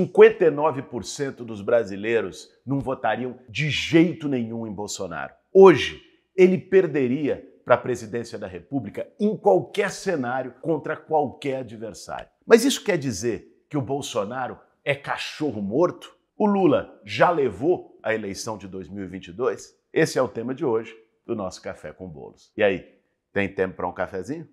59% dos brasileiros não votariam de jeito nenhum em Bolsonaro. Hoje, ele perderia para a presidência da República em qualquer cenário contra qualquer adversário. Mas isso quer dizer que o Bolsonaro é cachorro morto? O Lula já levou a eleição de 2022? Esse é o tema de hoje do nosso Café com Bolos. E aí, tem tempo para um cafezinho?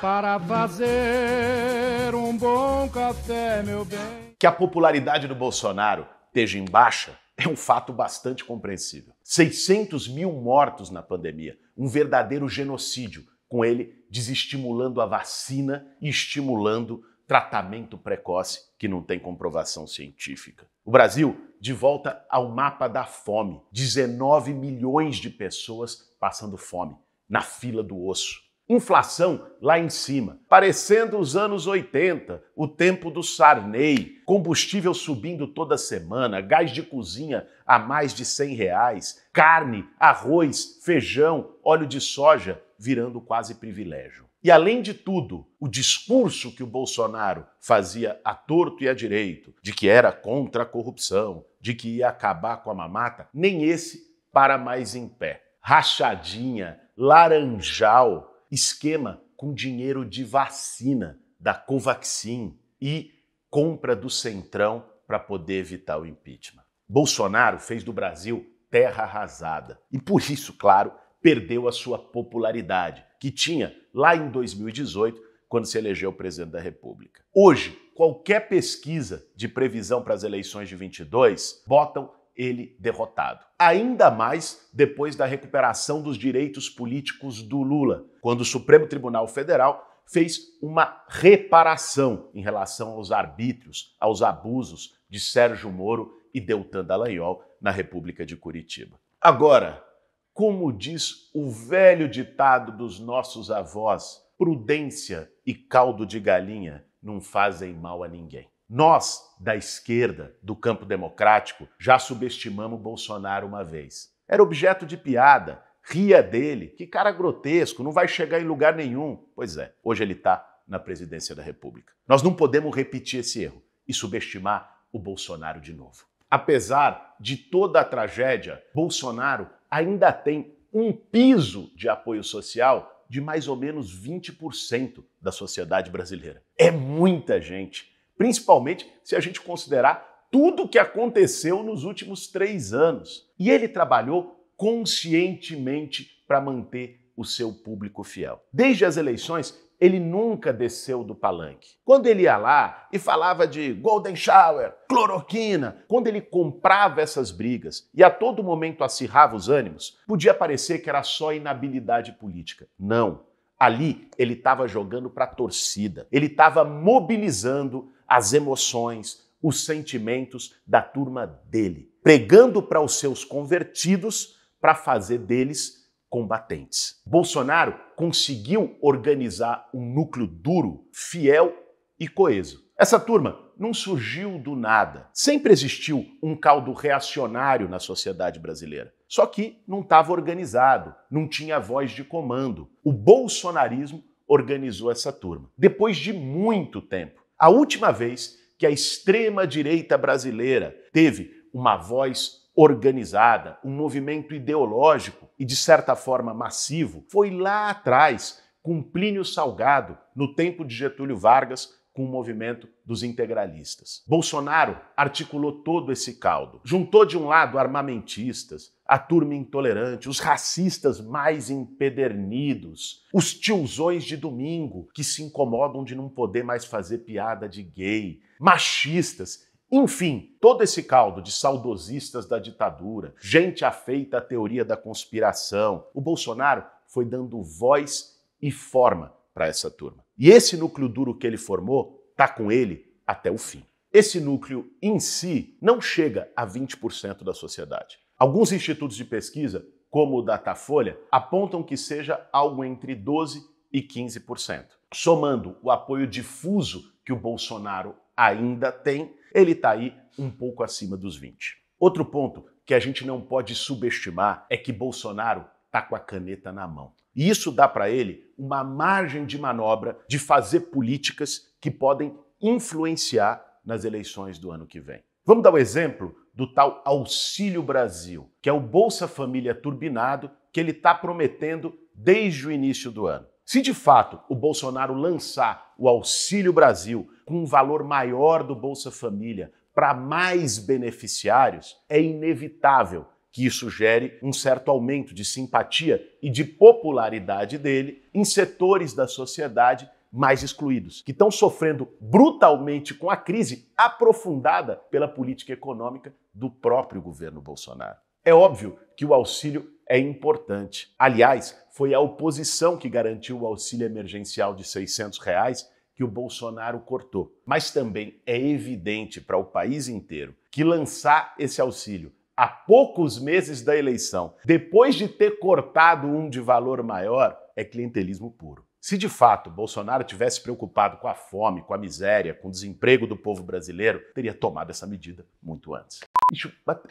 para fazer um bom café, meu bem. Que a popularidade do Bolsonaro esteja em baixa é um fato bastante compreensível. 600 mil mortos na pandemia, um verdadeiro genocídio, com ele desestimulando a vacina e estimulando tratamento precoce que não tem comprovação científica. O Brasil de volta ao mapa da fome. 19 milhões de pessoas passando fome na fila do osso. Inflação lá em cima, parecendo os anos 80, o tempo do Sarney, combustível subindo toda semana, gás de cozinha a mais de 100 reais, carne, arroz, feijão, óleo de soja virando quase privilégio. E além de tudo, o discurso que o Bolsonaro fazia a torto e a direito, de que era contra a corrupção, de que ia acabar com a mamata, nem esse para mais em pé. Rachadinha, laranjal, esquema com dinheiro de vacina da Covaxin e compra do Centrão para poder evitar o impeachment. Bolsonaro fez do Brasil terra arrasada e por isso, claro, perdeu a sua popularidade que tinha lá em 2018 quando se elegeu presidente da República. Hoje, qualquer pesquisa de previsão para as eleições de 22 botam ele derrotado. Ainda mais depois da recuperação dos direitos políticos do Lula, quando o Supremo Tribunal Federal fez uma reparação em relação aos arbítrios, aos abusos de Sérgio Moro e Deltan Dallagnol na República de Curitiba. Agora, como diz o velho ditado dos nossos avós, prudência e caldo de galinha não fazem mal a ninguém. Nós, da esquerda, do campo democrático, já subestimamos Bolsonaro uma vez. Era objeto de piada, ria dele, que cara grotesco, não vai chegar em lugar nenhum. Pois é, hoje ele está na presidência da República. Nós não podemos repetir esse erro e subestimar o Bolsonaro de novo. Apesar de toda a tragédia, Bolsonaro ainda tem um piso de apoio social de mais ou menos 20% da sociedade brasileira. É muita gente principalmente se a gente considerar tudo o que aconteceu nos últimos três anos. E ele trabalhou conscientemente para manter o seu público fiel. Desde as eleições, ele nunca desceu do palanque. Quando ele ia lá e falava de Golden Shower, cloroquina, quando ele comprava essas brigas e a todo momento acirrava os ânimos, podia parecer que era só inabilidade política. Não. Ali ele estava jogando para a torcida, ele estava mobilizando as emoções, os sentimentos da turma dele, pregando para os seus convertidos para fazer deles combatentes. Bolsonaro conseguiu organizar um núcleo duro, fiel e coeso. Essa turma não surgiu do nada. Sempre existiu um caldo reacionário na sociedade brasileira. Só que não estava organizado, não tinha voz de comando. O bolsonarismo organizou essa turma. Depois de muito tempo, a última vez que a extrema-direita brasileira teve uma voz organizada, um movimento ideológico e, de certa forma, massivo, foi lá atrás, com Plínio Salgado, no tempo de Getúlio Vargas, com o movimento dos integralistas. Bolsonaro articulou todo esse caldo. Juntou de um lado armamentistas, a turma intolerante, os racistas mais empedernidos, os tiozões de domingo que se incomodam de não poder mais fazer piada de gay, machistas enfim, todo esse caldo de saudosistas da ditadura, gente afeita à teoria da conspiração, o Bolsonaro foi dando voz e forma para essa turma. E esse núcleo duro que ele formou está com ele até o fim. Esse núcleo em si não chega a 20% da sociedade. Alguns institutos de pesquisa, como o Datafolha, apontam que seja algo entre 12 e 15%. Somando o apoio difuso que o Bolsonaro ainda tem, ele está aí um pouco acima dos 20. Outro ponto que a gente não pode subestimar é que Bolsonaro está com a caneta na mão. E isso dá para ele uma margem de manobra de fazer políticas que podem influenciar nas eleições do ano que vem. Vamos dar o um exemplo do tal Auxílio Brasil, que é o Bolsa Família turbinado que ele está prometendo desde o início do ano. Se de fato o Bolsonaro lançar o Auxílio Brasil com um valor maior do Bolsa Família para mais beneficiários, é inevitável que isso gere um certo aumento de simpatia e de popularidade dele em setores da sociedade mais excluídos, que estão sofrendo brutalmente com a crise aprofundada pela política econômica do próprio governo Bolsonaro. É óbvio que o auxílio é importante. Aliás, foi a oposição que garantiu o auxílio emergencial de 600 reais que o Bolsonaro cortou. Mas também é evidente para o país inteiro que lançar esse auxílio a poucos meses da eleição, depois de ter cortado um de valor maior, é clientelismo puro. Se de fato Bolsonaro tivesse preocupado com a fome, com a miséria, com o desemprego do povo brasileiro, teria tomado essa medida muito antes.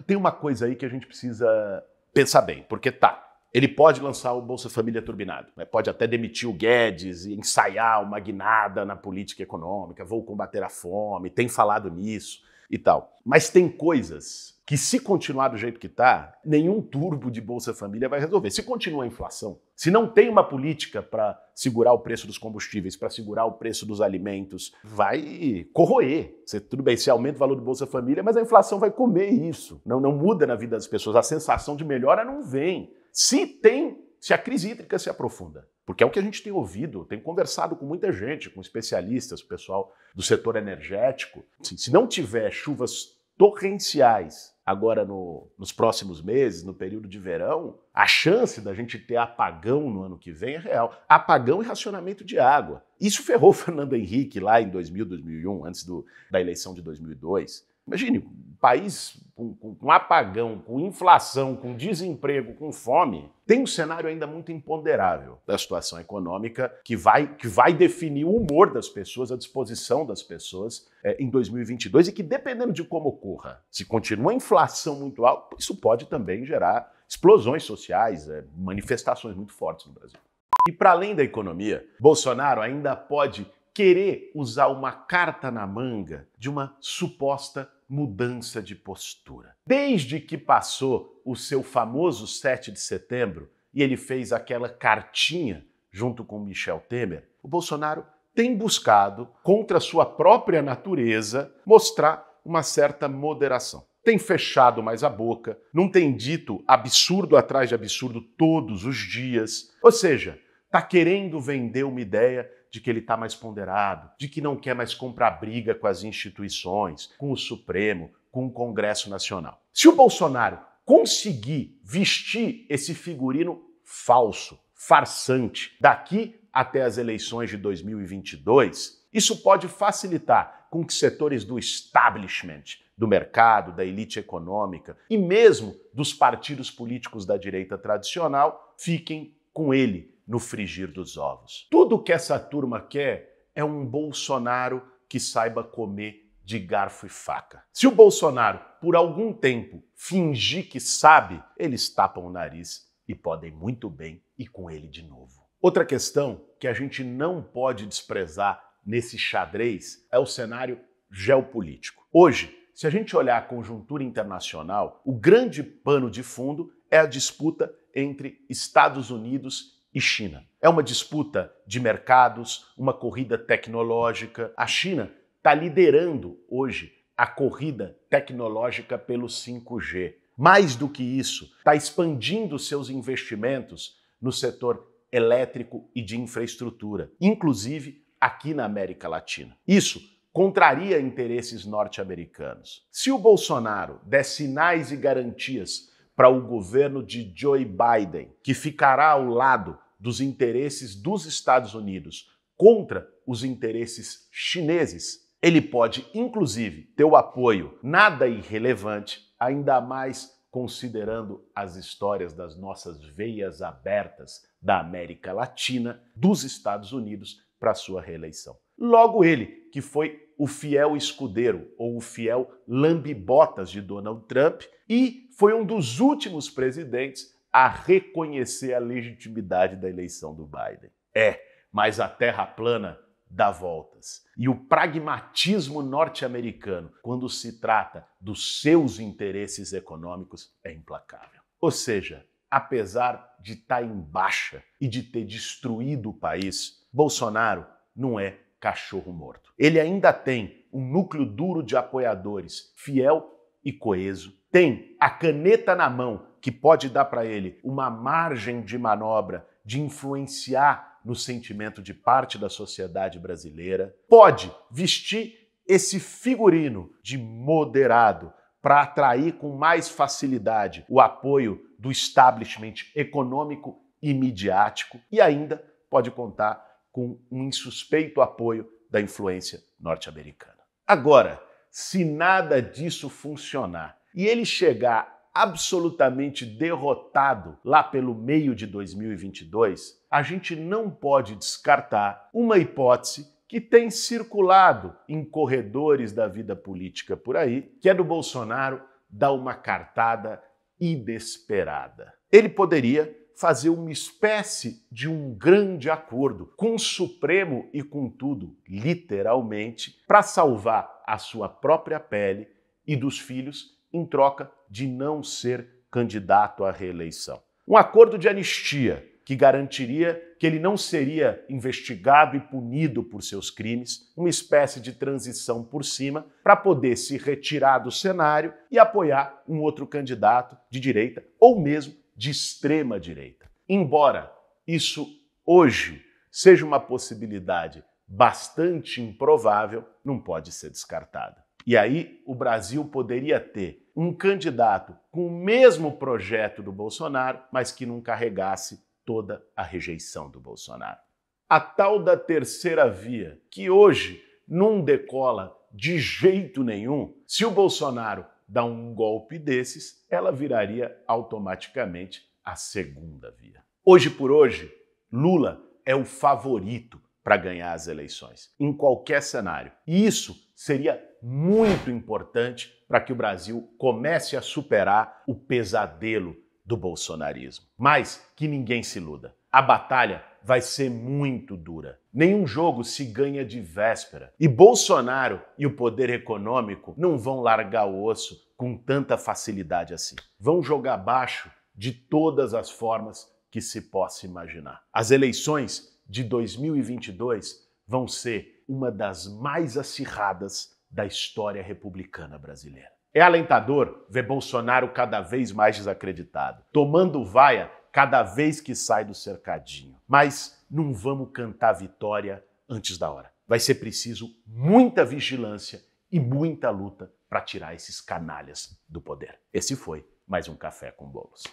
Tem uma coisa aí que a gente precisa pensar bem, porque tá, ele pode lançar o Bolsa Família turbinado, né? pode até demitir o Guedes e ensaiar uma guinada na política econômica, vou combater a fome, tem falado nisso e tal. Mas tem coisas que se continuar do jeito que está, nenhum turbo de Bolsa Família vai resolver. Se continua a inflação, se não tem uma política para segurar o preço dos combustíveis, para segurar o preço dos alimentos, vai corroer. Você, tudo bem, se aumenta o valor do Bolsa Família, mas a inflação vai comer isso. Não, não muda na vida das pessoas. A sensação de melhora não vem. Se tem se a crise hídrica se aprofunda. Porque é o que a gente tem ouvido, tem conversado com muita gente, com especialistas, pessoal do setor energético. Assim, se não tiver chuvas torrenciais agora no, nos próximos meses, no período de verão, a chance da gente ter apagão no ano que vem é real. Apagão e racionamento de água. Isso ferrou Fernando Henrique lá em 2000, 2001, antes do, da eleição de 2002. Imagine, um país com, com, com, apagão, com inflação, com desemprego, com fome, tem um cenário ainda muito imponderável da situação econômica que vai, que vai definir o humor das pessoas, a disposição das pessoas é, em 2022 e que, dependendo de como ocorra, se continua a inflação muito alta, isso pode também gerar explosões sociais, é, manifestações muito fortes no Brasil. E para além da economia, Bolsonaro ainda pode querer usar uma carta na manga de uma suposta mudança de postura. Desde que passou o seu famoso 7 de setembro e ele fez aquela cartinha junto com Michel Temer, o Bolsonaro tem buscado, contra sua própria natureza, mostrar uma certa moderação. Tem fechado mais a boca, não tem dito absurdo atrás de absurdo todos os dias. Ou seja, está querendo vender uma ideia de que ele está mais ponderado, de que não quer mais comprar briga com as instituições, com o Supremo, com o Congresso Nacional. Se o Bolsonaro conseguir vestir esse figurino falso, farsante, daqui até as eleições de 2022, isso pode facilitar com que setores do establishment, do mercado, da elite econômica e mesmo dos partidos políticos da direita tradicional fiquem com ele, no frigir dos ovos. Tudo o que essa turma quer é um Bolsonaro que saiba comer de garfo e faca. Se o Bolsonaro, por algum tempo, fingir que sabe, eles tapam o nariz e podem muito bem ir com ele de novo. Outra questão que a gente não pode desprezar nesse xadrez é o cenário geopolítico. Hoje, se a gente olhar a conjuntura internacional, o grande pano de fundo é a disputa entre Estados Unidos e China. É uma disputa de mercados, uma corrida tecnológica. A China está liderando hoje a corrida tecnológica pelo 5G. Mais do que isso, está expandindo seus investimentos no setor elétrico e de infraestrutura, inclusive aqui na América Latina. Isso contraria interesses norte-americanos. Se o Bolsonaro der sinais e garantias para o governo de Joe Biden, que ficará ao lado dos interesses dos Estados Unidos contra os interesses chineses, ele pode, inclusive, ter o apoio nada irrelevante, ainda mais considerando as histórias das nossas veias abertas da América Latina, dos Estados Unidos, para sua reeleição. Logo ele, que foi o fiel escudeiro ou o fiel lambibotas de Donald Trump e foi um dos últimos presidentes a reconhecer a legitimidade da eleição do Biden. É, mas a terra plana dá voltas. E o pragmatismo norte-americano, quando se trata dos seus interesses econômicos, é implacável. Ou seja, apesar de estar tá em baixa e de ter destruído o país, Bolsonaro não é cachorro morto. Ele ainda tem um núcleo duro de apoiadores fiel e coeso, tem a caneta na mão que pode dar para ele uma margem de manobra de influenciar no sentimento de parte da sociedade brasileira, pode vestir esse figurino de moderado para atrair com mais facilidade o apoio do establishment econômico e midiático e ainda pode contar com um insuspeito apoio da influência norte-americana. Agora, se nada disso funcionar e ele chegar absolutamente derrotado lá pelo meio de 2022, a gente não pode descartar uma hipótese que tem circulado em corredores da vida política por aí, que é do Bolsonaro dar uma cartada inesperada. Ele poderia fazer uma espécie de um grande acordo com o Supremo e com tudo, literalmente, para salvar a sua própria pele e dos filhos em troca de não ser candidato à reeleição. Um acordo de anistia que garantiria que ele não seria investigado e punido por seus crimes, uma espécie de transição por cima, para poder se retirar do cenário e apoiar um outro candidato de direita ou mesmo de extrema direita. Embora isso hoje seja uma possibilidade bastante improvável, não pode ser descartada. E aí o Brasil poderia ter um candidato com o mesmo projeto do Bolsonaro, mas que não carregasse toda a rejeição do Bolsonaro. A tal da terceira via, que hoje não decola de jeito nenhum, se o Bolsonaro dá um golpe desses, ela viraria automaticamente a segunda via. Hoje por hoje, Lula é o favorito para ganhar as eleições, em qualquer cenário. E isso seria muito importante para que o Brasil comece a superar o pesadelo do bolsonarismo. Mas que ninguém se iluda. A batalha vai ser muito dura. Nenhum jogo se ganha de véspera. E Bolsonaro e o poder econômico não vão largar o osso com tanta facilidade assim. Vão jogar baixo de todas as formas que se possa imaginar. As eleições de 2022 vão ser uma das mais acirradas da história republicana brasileira. É alentador ver Bolsonaro cada vez mais desacreditado, tomando vaia cada vez que sai do cercadinho. Mas não vamos cantar vitória antes da hora. Vai ser preciso muita vigilância e muita luta para tirar esses canalhas do poder. Esse foi mais um Café com Bolos.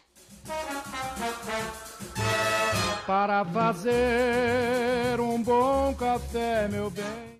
Para fazer um bom café, meu bem.